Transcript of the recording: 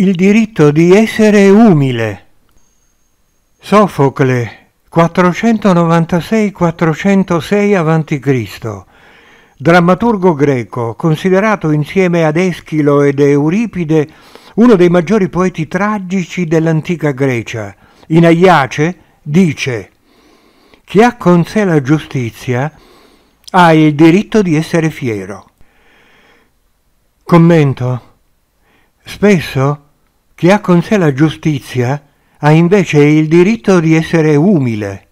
il diritto di essere umile. Sofocle 496-406 a.C. Drammaturgo greco, considerato insieme ad Eschilo ed Euripide uno dei maggiori poeti tragici dell'antica Grecia, in Aiace dice «Chi ha con sé la giustizia ha il diritto di essere fiero». Commento Spesso chi ha con sé la giustizia ha invece il diritto di essere umile